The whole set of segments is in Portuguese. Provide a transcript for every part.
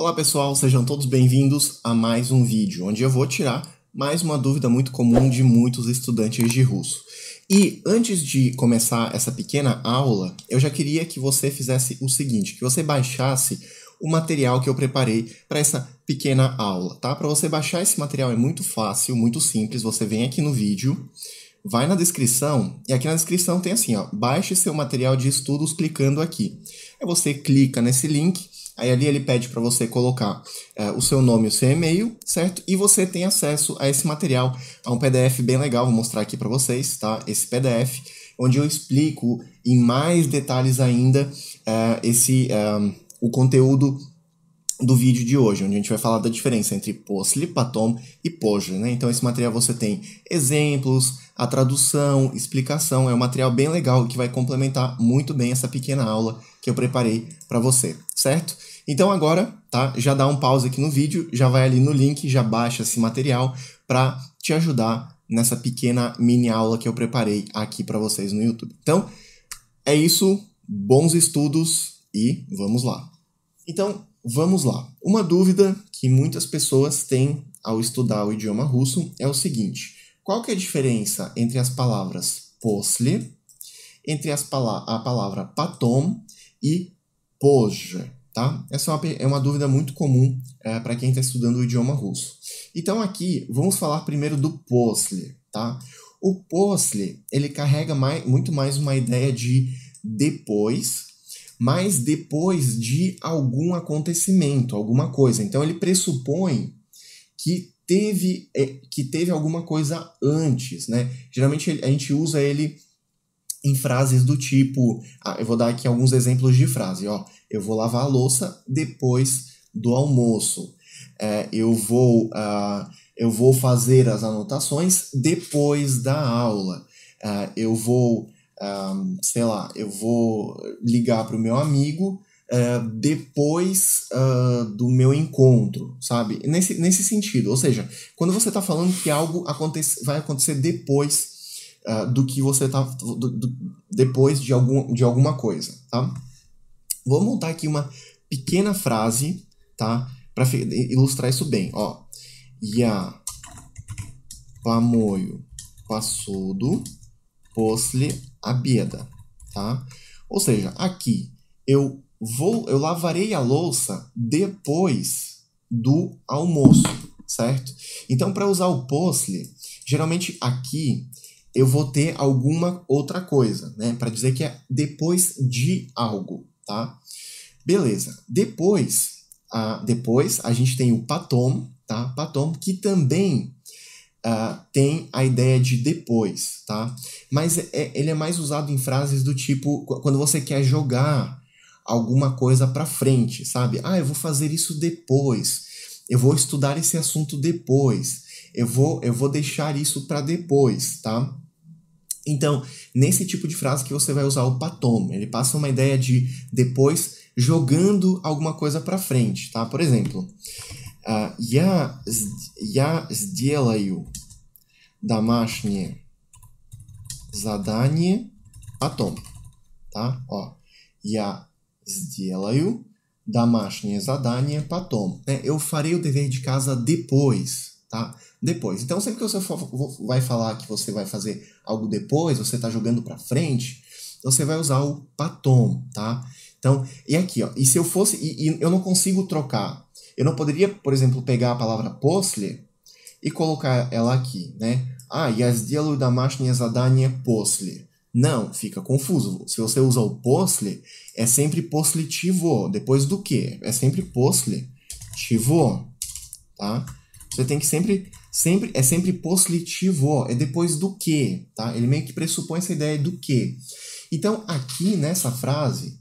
Olá pessoal, sejam todos bem-vindos a mais um vídeo, onde eu vou tirar mais uma dúvida muito comum de muitos estudantes de russo. E antes de começar essa pequena aula, eu já queria que você fizesse o seguinte, que você baixasse o material que eu preparei para essa pequena aula, tá? Para você baixar esse material é muito fácil, muito simples, você vem aqui no vídeo, vai na descrição e aqui na descrição tem assim, ó, baixe seu material de estudos clicando aqui. Aí você clica nesse link Aí ali ele pede para você colocar é, o seu nome e o seu e-mail, certo? E você tem acesso a esse material, a tá um PDF bem legal, vou mostrar aqui para vocês, tá? Esse PDF, onde eu explico em mais detalhes ainda é, esse é, o conteúdo do vídeo de hoje, onde a gente vai falar da diferença entre poslipatom e pojo, né? Então esse material você tem exemplos, a tradução, explicação, é um material bem legal que vai complementar muito bem essa pequena aula que eu preparei para você certo? Então agora, tá? Já dá um pause aqui no vídeo, já vai ali no link, já baixa esse material para te ajudar nessa pequena mini aula que eu preparei aqui para vocês no YouTube. Então, é isso, bons estudos e vamos lá. Então, vamos lá. Uma dúvida que muitas pessoas têm ao estudar o idioma russo é o seguinte: qual que é a diferença entre as palavras после, entre as pala a palavra потом e Pozha, tá? Essa é uma, é uma dúvida muito comum é, para quem está estudando o idioma russo. Então aqui vamos falar primeiro do posle, tá? O posle ele carrega mais, muito mais uma ideia de depois, mas depois de algum acontecimento, alguma coisa. Então ele pressupõe que teve, é, que teve alguma coisa antes, né? Geralmente a gente usa ele em frases do tipo, ah, eu vou dar aqui alguns exemplos de frase, ó, eu vou lavar a louça depois do almoço, é, eu vou uh, eu vou fazer as anotações depois da aula, uh, eu vou ah, sei lá, eu vou ligar para o meu amigo uh, depois uh, do meu encontro, sabe? Nesse, nesse sentido. Ou seja, quando você está falando que algo aconte vai acontecer depois uh, do que você tá do, do, depois de, algum, de alguma coisa, tá? Vou montar aqui uma pequena frase, tá? Para ilustrar isso bem, ó. Ya помою посуду после обеда, tá? Ou seja, aqui eu vou, eu lavarei a louça depois do almoço, certo? Então, para usar o posle, geralmente aqui eu vou ter alguma outra coisa, né? Para dizer que é depois de algo, tá? Beleza. Depois, uh, depois a gente tem o patom, tá? Patom que também uh, tem a ideia de depois, tá? Mas é, é, ele é mais usado em frases do tipo quando você quer jogar alguma coisa para frente, sabe? Ah, eu vou fazer isso depois. Eu vou estudar esse assunto depois. Eu vou, eu vou deixar isso para depois, tá? Então, nesse tipo de frase que você vai usar o patom, ele passa uma ideia de depois jogando alguma coisa para frente, tá? Por exemplo, я я сделаю домашнее задание потом, tá? Ó, я сделаю домашнее задание потом. Eu farei o dever de casa depois tá? Depois. Então, sempre que você for, vai falar que você vai fazer algo depois, você está jogando para frente, você vai usar o patom, tá? Então, e aqui, ó, e se eu fosse, e, e eu não consigo trocar, eu não poderia, por exemplo, pegar a palavra после e colocar ela aqui, né? Ah, я сделаю домашнее задание после. Não, fica confuso. Se você usa o после, é sempre после чего, depois do que? É sempre после чего, tá? Você tem que sempre, sempre, é sempre positivo, é depois do que, tá? Ele meio que pressupõe essa ideia do que. Então, aqui nessa frase,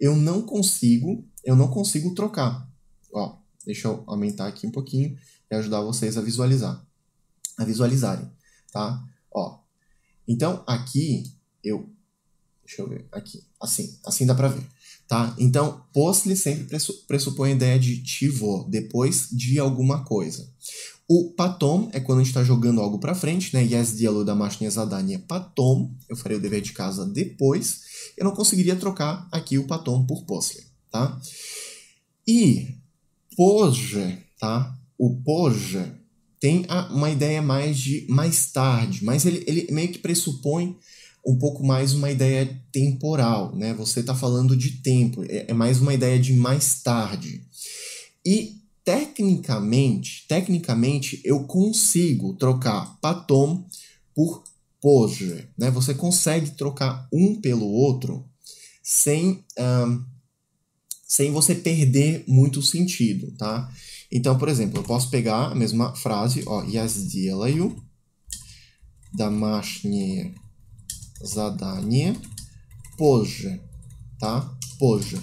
eu não consigo, eu não consigo trocar. Ó, deixa eu aumentar aqui um pouquinho e ajudar vocês a visualizar, a visualizarem, tá? Ó, então aqui eu Deixa eu ver aqui. Assim, assim dá para ver. Tá? Então, postle sempre pressupõe a ideia de tivo, depois de alguma coisa. O patom é quando a gente está jogando algo para frente, né? Yes, dialo da máquina Zadania, patom. Eu farei o dever de casa depois. Eu não conseguiria trocar aqui o patom por postle, tá? E poje, tá? O poje tem uma ideia mais de mais tarde, mas ele, ele meio que pressupõe um pouco mais uma ideia temporal, né? Você está falando de tempo, é, é, mais uma ideia de mais tarde. E tecnicamente, tecnicamente eu consigo trocar patom por posje, né? Você consegue trocar um pelo outro sem um, sem você perder muito sentido, tá? Então, por exemplo, eu posso pegar a mesma frase, ó, я сделаю домашнее задание позже, tá? Позже.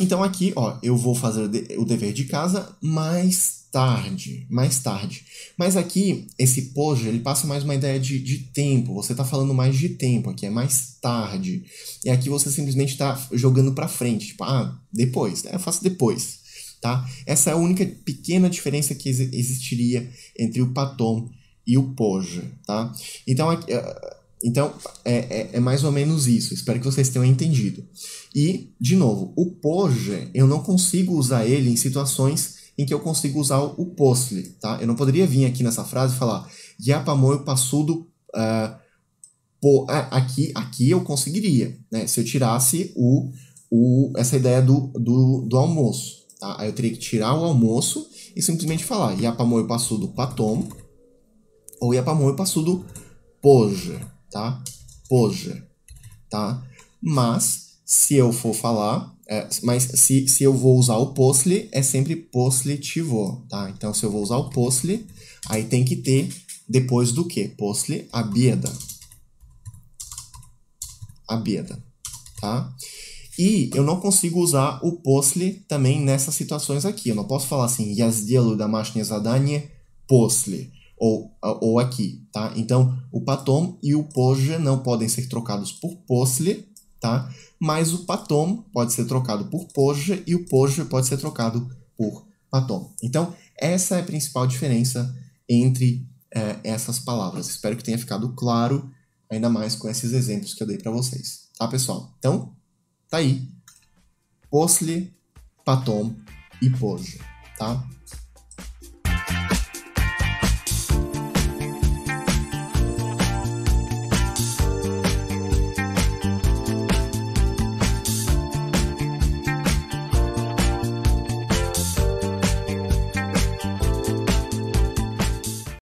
Então aqui, ó, eu vou fazer o dever de casa, mas tarde, mais tarde. Mas aqui, esse pojo, ele passa mais uma ideia de, de tempo. Você está falando mais de tempo aqui, é mais tarde. E aqui você simplesmente está jogando para frente. Tipo, ah, depois, né? eu faço depois. Tá? Essa é a única pequena diferença que existiria entre o patom e o poje, tá? Então, aqui, eh, então é, é, é, mais ou menos isso. Espero que vocês tenham entendido. E, de novo, o poje eu não consigo usar ele em situações em que eu consigo usar o postle, tá? Eu não poderia vir aqui nessa frase e falar já passudo uh, po, aqui, aqui eu conseguiria, né? Se eu tirasse o, o, essa ideia do, do, do almoço, tá? Aí eu teria que tirar o almoço e simplesmente falar já passudo patom ou já passudo poja, tá? Poje, tá? Mas se eu for falar é, mas se, se eu vou usar o postle, é sempre postletivo, tá? Então, se eu vou usar o postle, aí tem que ter depois do que? Postle a bieda, tá? E eu não consigo usar o postle também nessas situações aqui. Eu não posso falar assim, я сделаю домашнее задание ou, ou aqui, tá? Então, o patom e o poje não podem ser trocados por после, tá? Mas o patom pode ser trocado por poje e o poje pode ser trocado por patom. Então, essa é a principal diferença entre é, essas palavras. Espero que tenha ficado claro, ainda mais com esses exemplos que eu dei para vocês, tá, pessoal? Então, tá aí. Posle, patom e poje, tá?